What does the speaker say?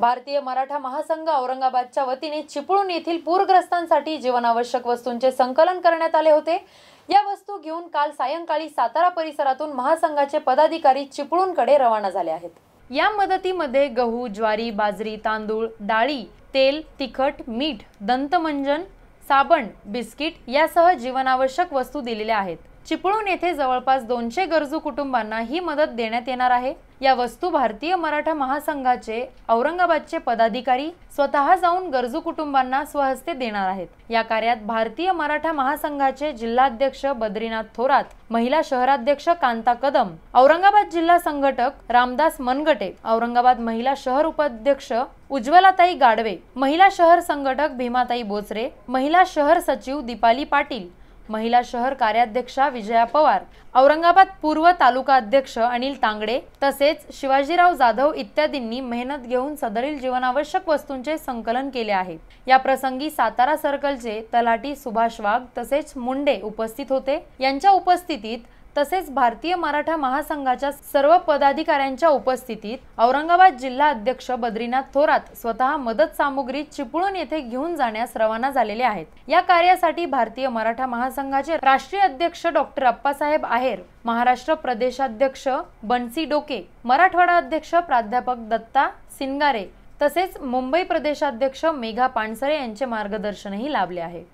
भारतीय मराठा महासंघ औरंगाबादच्या वतीने चिपळूण येथील पूरग्रस्तांसाठी जीवनावश्यक वस्तूंचे संकलन करण्यात आले होते या वस्तू घेऊन काल सायंकाळी सातारा परिसरातून महासंघाचे पदाधिकारी चिपळूणकडे रवाना झाले आहेत या मदतीमध्ये गहू ज्वारी बाजरी तांदूळ डाळी तेल तिखट मीठ दंतमंजन साबण बिस्किट यासह जीवनावश्यक वस्तू दिलेल्या आहेत चिपळूण येथे जवळपास दोनशे गरजू कुटुंबांना ही मदत देण्यात येणार आहे या वस्तू भारतीय मराठा महासंघाचे औरंगाबादचे पदाधिकारी स्वतः जाऊन गरजू कुटुंबांना स्वहस्ते देणार आहेत या कार्यात भारतीय मराठा महासंघाचे जिल्हाध्यक्ष बद्रीनाथ थोरात महिला शहराध्यक्ष कांता कदम औरंगाबाद जिल्हा संघटक रामदास मनगटे औरंगाबाद महिला शहर उपाध्यक्ष उज्ज्वलाताई गाडवे महिला शहर संघटक भीमाताई बोचरे महिला शहर सचिव दीपाली पाटील महिला शहर कार्याध्यक्षा विजया पवार औरंगाबाद पूर्व तालुका अध्यक्ष अनिल तांगडे तसेच शिवाजीराव जाधव इत्यादींनी मेहनत घेऊन सदरील जीवनावश्यक वस्तूंचे संकलन केले आहे या प्रसंगी सातारा सर्कलचे तलाठी सुभाष वाघ तसेच मुंडे उपस्थित होते यांच्या उपस्थितीत तसेच भारतीय मराठा महासंघाच्या सर्व पदाधिकाऱ्यांच्या उपस्थितीत औरंगाबाद जिल्हा अध्यक्ष बद्रीनाथ थोरात स्वतः मदत सामुग्री चिपळूण येथे घेऊन जाण्यास रवाना झालेले आहेत या कार्यासाठी भारतीय मराठा महासंघाचे राष्ट्रीय अध्यक्ष डॉक्टर अप्पासाहेब आहेर महाराष्ट्र प्रदेशाध्यक्ष बनसी डोके मराठवाडा अध्यक्ष प्राध्यापक दत्ता सिंगारे तसेच मुंबई प्रदेशाध्यक्ष मेघा पानसरे यांचे मार्गदर्शनही लाभले आहे